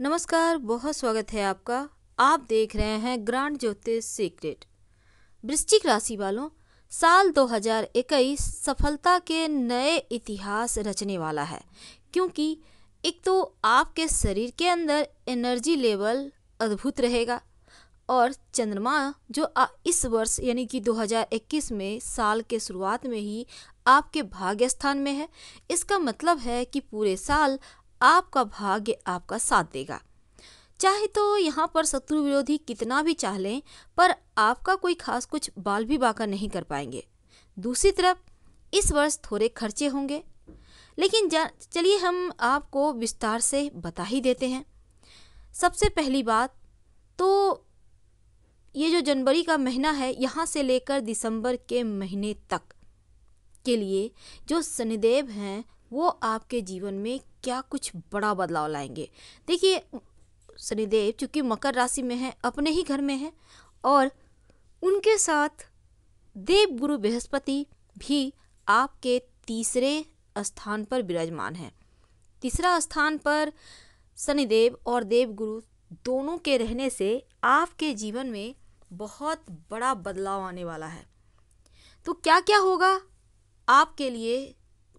नमस्कार बहुत स्वागत है आपका आप देख रहे हैं ग्रांड ज्योतिष सीक्रेट वृश्चिक राशि वालों साल 2021 सफलता के नए इतिहास रचने वाला है क्योंकि एक तो आपके शरीर के अंदर एनर्जी लेवल अद्भुत रहेगा और चंद्रमा जो इस वर्ष यानी कि 2021 में साल के शुरुआत में ही आपके भाग्य स्थान में है इसका मतलब है कि पूरे साल आपका भाग्य आपका साथ देगा चाहे तो यहाँ पर शत्रु विरोधी कितना भी चाह लें पर आपका कोई खास कुछ बाल भी बाका नहीं कर पाएंगे दूसरी तरफ इस वर्ष थोड़े खर्चे होंगे लेकिन चलिए हम आपको विस्तार से बता ही देते हैं सबसे पहली बात तो ये जो जनवरी का महीना है यहाँ से लेकर दिसंबर के महीने तक के लिए जो शनिदेव हैं वो आपके जीवन में क्या कुछ बड़ा बदलाव लाएंगे देखिए शनिदेव चूँकि मकर राशि में हैं अपने ही घर में है और उनके साथ देव गुरु बृहस्पति भी आपके तीसरे स्थान पर विराजमान हैं तीसरा स्थान पर शनिदेव और देव गुरु दोनों के रहने से आपके जीवन में बहुत बड़ा बदलाव आने वाला है तो क्या क्या होगा आपके लिए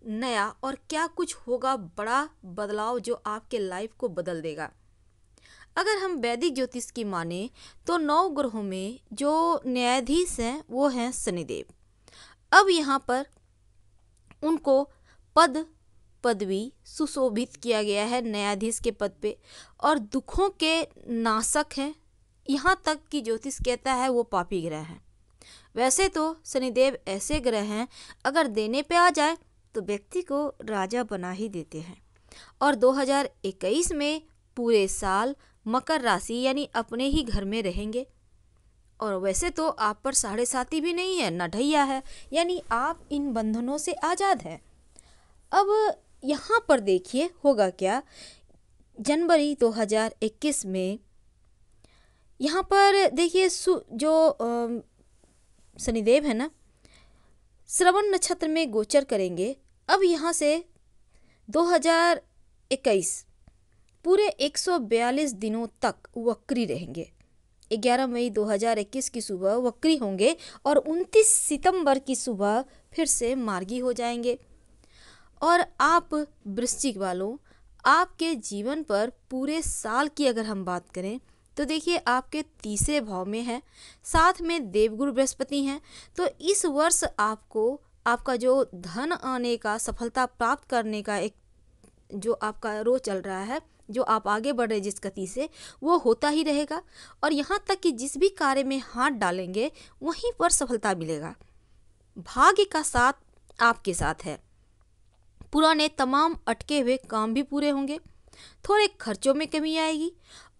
नया और क्या कुछ होगा बड़ा बदलाव जो आपके लाइफ को बदल देगा अगर हम वैदिक ज्योतिष की माने तो नौ ग्रहों में जो न्यायाधीश हैं वो हैं शनिदेव अब यहाँ पर उनको पद पदवी सुशोभित किया गया है न्यायाधीश के पद पे और दुखों के नाशक हैं यहाँ तक कि ज्योतिष कहता है वो पापी ग्रह हैं वैसे तो शनिदेव ऐसे ग्रह हैं अगर देने पे आ जाए तो व्यक्ति को राजा बना ही देते हैं और 2021 में पूरे साल मकर राशि यानी अपने ही घर में रहेंगे और वैसे तो आप पर साढ़े साथी भी नहीं है ना ढैया है यानी आप इन बंधनों से आज़ाद हैं अब यहाँ पर देखिए होगा क्या जनवरी 2021 में यहाँ पर देखिए जो शनिदेव है ना श्रवण नक्षत्र में गोचर करेंगे अब यहाँ से 2021 पूरे 142 दिनों तक वक्री रहेंगे 11 मई 2021 की सुबह वक्री होंगे और 29 सितंबर की सुबह फिर से मार्गी हो जाएंगे और आप वृश्चिक वालों आपके जीवन पर पूरे साल की अगर हम बात करें तो देखिए आपके तीसरे भाव में हैं साथ में देवगुरु बृहस्पति हैं तो इस वर्ष आपको आपका जो धन आने का सफलता प्राप्त करने का एक जो आपका रो चल रहा है जो आप आगे बढ़ रहे जिस गति से वो होता ही रहेगा और यहाँ तक कि जिस भी कार्य में हाथ डालेंगे वहीं पर सफलता मिलेगा भाग्य का साथ आपके साथ है पुराने तमाम अटके हुए काम भी पूरे होंगे थोड़े खर्चों में कमी आएगी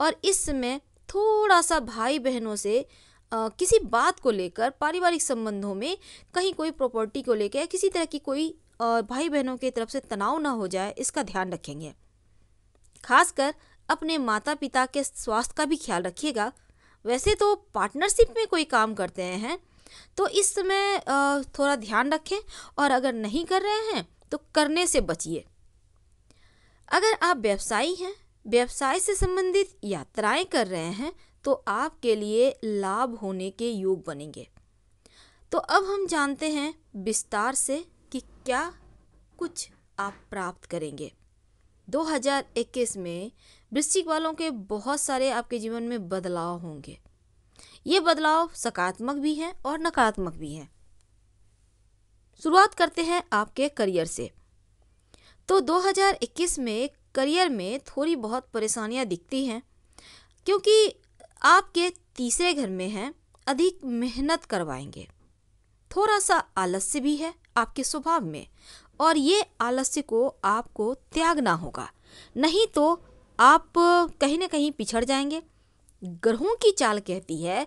और इस समय थोड़ा सा भाई बहनों से आ, किसी बात को लेकर पारिवारिक संबंधों में कहीं कोई प्रॉपर्टी को लेकर या किसी तरह की कोई भाई बहनों की तरफ से तनाव ना हो जाए इसका ध्यान रखेंगे खासकर अपने माता पिता के स्वास्थ्य का भी ख्याल रखिएगा वैसे तो पार्टनरशिप में कोई काम करते हैं तो इस समय थोड़ा ध्यान रखें और अगर नहीं कर रहे हैं तो करने से बचिए अगर आप व्यवसायी हैं व्यवसाय से संबंधित यात्राएं कर रहे हैं तो आपके लिए लाभ होने के योग बनेंगे तो अब हम जानते हैं विस्तार से कि क्या कुछ आप प्राप्त करेंगे 2021 में वृश्चिक वालों के बहुत सारे आपके जीवन में बदलाव होंगे ये बदलाव सकारात्मक भी हैं और नकारात्मक भी हैं शुरुआत करते हैं आपके करियर से तो 2021 में करियर में थोड़ी बहुत परेशानियां दिखती हैं क्योंकि आपके तीसरे घर में हैं अधिक मेहनत करवाएंगे थोड़ा सा आलस्य भी है आपके स्वभाव में और ये आलस्य को आपको त्यागना होगा नहीं तो आप कहीं ना कहीं पिछड़ जाएंगे ग्रहों की चाल कहती है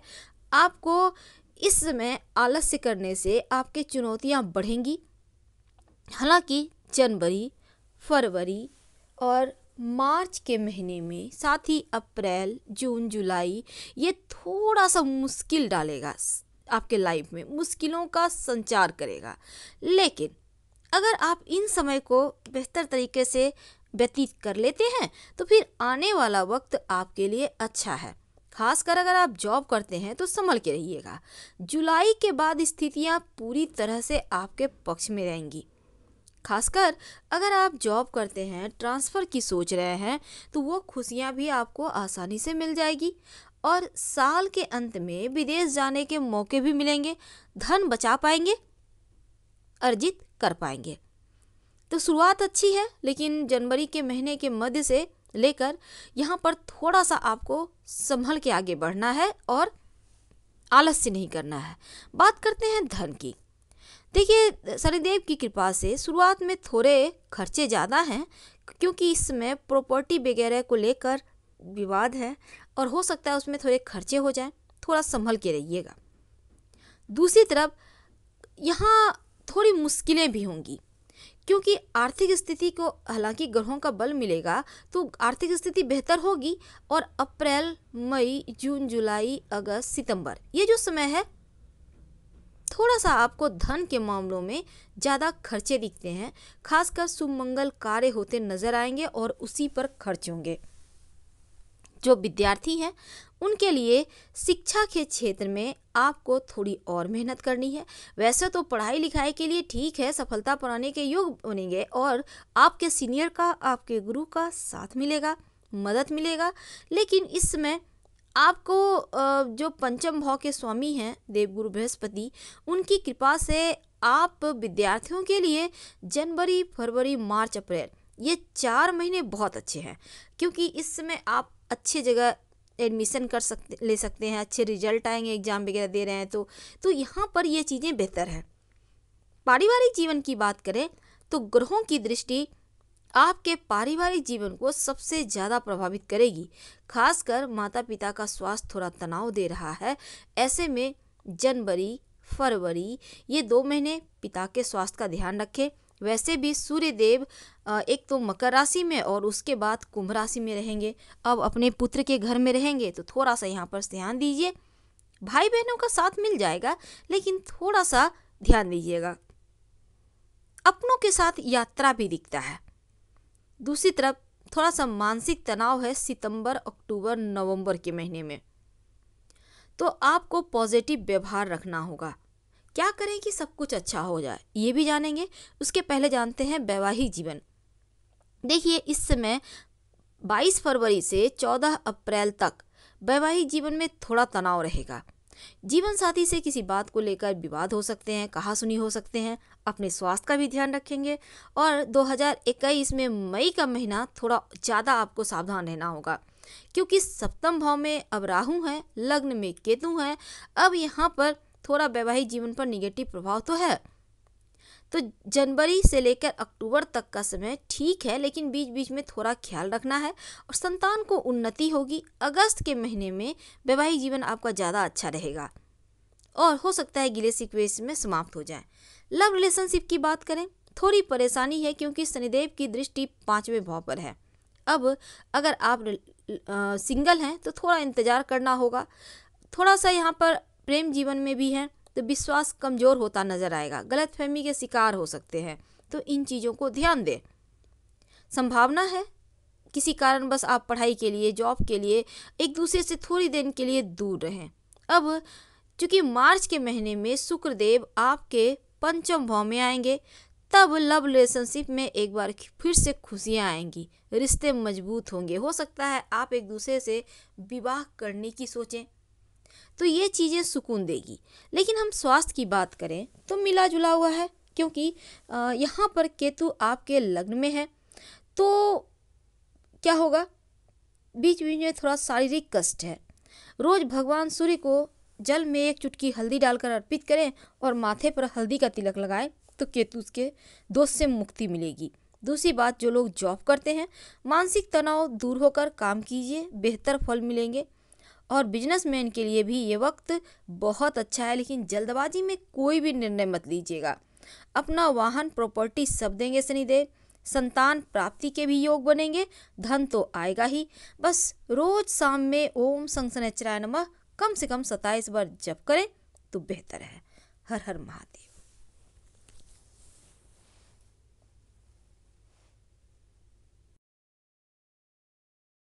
आपको इस समय आलस्य करने से आपके चुनौतियाँ बढ़ेंगी हालांकि जनवरी फरवरी और मार्च के महीने में साथ ही अप्रैल जून जुलाई ये थोड़ा सा मुश्किल डालेगा आपके लाइफ में मुश्किलों का संचार करेगा लेकिन अगर आप इन समय को बेहतर तरीके से व्यतीत कर लेते हैं तो फिर आने वाला वक्त आपके लिए अच्छा है खासकर अगर आप जॉब करते हैं तो संभल के रहिएगा जुलाई के बाद स्थितियां पूरी तरह से आपके पक्ष में रहेंगी खासकर अगर आप जॉब करते हैं ट्रांसफ़र की सोच रहे हैं तो वो खुशियाँ भी आपको आसानी से मिल जाएगी और साल के अंत में विदेश जाने के मौके भी मिलेंगे धन बचा पाएंगे अर्जित कर पाएंगे तो शुरुआत अच्छी है लेकिन जनवरी के महीने के मध्य से लेकर यहाँ पर थोड़ा सा आपको संभल के आगे बढ़ना है और आलस्य नहीं करना है बात करते हैं धन की देखिए शनिदेव की कृपा से शुरुआत में थोड़े खर्चे ज़्यादा हैं क्योंकि इसमें प्रॉपर्टी वगैरह को लेकर विवाद है और हो सकता है उसमें थोड़े खर्चे हो जाएं थोड़ा संभल के रहिएगा दूसरी तरफ यहाँ थोड़ी मुश्किलें भी होंगी क्योंकि आर्थिक स्थिति को हालांकि ग्रहों का बल मिलेगा तो आर्थिक स्थिति बेहतर होगी और अप्रैल मई जून जुलाई अगस्त सितंबर ये जो समय है थोड़ा सा आपको धन के मामलों में ज़्यादा खर्चे दिखते हैं खासकर शुभ मंगल कार्य होते नजर आएंगे और उसी पर खर्च होंगे जो विद्यार्थी हैं उनके लिए शिक्षा के क्षेत्र में आपको थोड़ी और मेहनत करनी है वैसे तो पढ़ाई लिखाई के लिए ठीक है सफलता पाने के योग बनेंगे और आपके सीनियर का आपके गुरु का साथ मिलेगा मदद मिलेगा लेकिन इस समय आपको जो पंचम भाव के स्वामी हैं देवगुरु बृहस्पति उनकी कृपा से आप विद्यार्थियों के लिए जनवरी फरवरी मार्च अप्रैल ये चार महीने बहुत अच्छे हैं क्योंकि इस समय आप अच्छी जगह एडमिशन कर सकते ले सकते हैं अच्छे रिजल्ट आएंगे एग्ज़ाम वगैरह दे रहे हैं तो तो यहाँ पर ये चीज़ें बेहतर हैं पारिवारिक जीवन की बात करें तो ग्रहों की दृष्टि आपके पारिवारिक जीवन को सबसे ज़्यादा प्रभावित करेगी खासकर माता पिता का स्वास्थ्य थोड़ा तनाव दे रहा है ऐसे में जनवरी फरवरी ये दो महीने पिता के स्वास्थ्य का ध्यान रखें वैसे भी सूर्य देव एक तो मकर राशि में और उसके बाद कुंभ राशि में रहेंगे अब अपने पुत्र के घर में रहेंगे तो थोड़ा सा यहाँ पर ध्यान दीजिए भाई बहनों का साथ मिल जाएगा लेकिन थोड़ा सा ध्यान दीजिएगा अपनों के साथ यात्रा भी दिखता है दूसरी तरफ थोड़ा सा मानसिक तनाव है सितंबर अक्टूबर नवंबर के महीने में तो आपको पॉजिटिव व्यवहार रखना होगा क्या करें कि सब कुछ अच्छा हो जाए ये भी जानेंगे उसके पहले जानते हैं वैवाहिक जीवन देखिए इस समय 22 फरवरी से 14 अप्रैल तक वैवाहिक जीवन में थोड़ा तनाव रहेगा जीवन साथी से किसी बात को लेकर विवाद हो सकते हैं कहा सुनी हो सकते हैं अपने स्वास्थ्य का भी ध्यान रखेंगे और 2021 में मई का महीना थोड़ा ज़्यादा आपको सावधान रहना होगा क्योंकि सप्तम भाव में अब राहु है लग्न में केतु है अब यहाँ पर थोड़ा वैवाहिक जीवन पर निगेटिव प्रभाव तो है तो जनवरी से लेकर अक्टूबर तक का समय ठीक है लेकिन बीच बीच में थोड़ा ख्याल रखना है और संतान को उन्नति होगी अगस्त के महीने में वैवाहिक जीवन आपका ज़्यादा अच्छा रहेगा और हो सकता है गिले सिक्वेश में समाप्त हो जाए लव रिलेशनशिप की बात करें थोड़ी परेशानी है क्योंकि शनिदेव की दृष्टि पाँचवें भाव पर है अब अगर आप सिंगल हैं तो थोड़ा इंतज़ार करना होगा थोड़ा सा यहाँ पर प्रेम जीवन में भी हैं तो विश्वास कमज़ोर होता नजर आएगा गलतफहमी के शिकार हो सकते हैं तो इन चीज़ों को ध्यान दें संभावना है किसी कारण बस आप पढ़ाई के लिए जॉब के लिए एक दूसरे से थोड़ी देर के लिए दूर रहें अब चूँकि मार्च के महीने में शुक्रदेव आपके पंचम भाव में आएंगे तब लव रिलेशनशिप में एक बार फिर से खुशियाँ आएंगी रिश्ते मजबूत होंगे हो सकता है आप एक दूसरे से विवाह करने की सोचें तो ये चीज़ें सुकून देगी लेकिन हम स्वास्थ्य की बात करें तो मिला जुला हुआ है क्योंकि यहाँ पर केतु आपके लग्न में है तो क्या होगा बीच बीच में थोड़ा शारीरिक कष्ट है रोज़ भगवान सूर्य को जल में एक चुटकी हल्दी डालकर अर्पित करें और माथे पर हल्दी का तिलक लगाएं तो केतु उसके दोष से मुक्ति मिलेगी दूसरी बात जो लोग जॉब करते हैं मानसिक तनाव दूर होकर काम कीजिए बेहतर फल मिलेंगे और बिजनेसमैन के लिए भी ये वक्त बहुत अच्छा है लेकिन जल्दबाजी में कोई भी निर्णय मत लीजिएगा अपना वाहन प्रॉपर्टी सब देंगे शनिदेव संतान प्राप्ति के भी योग बनेंगे धन तो आएगा ही बस रोज शाम में ओम संसनचराय नमः कम से कम सत्ताईस बार जप करें तो बेहतर है हर हर महादेव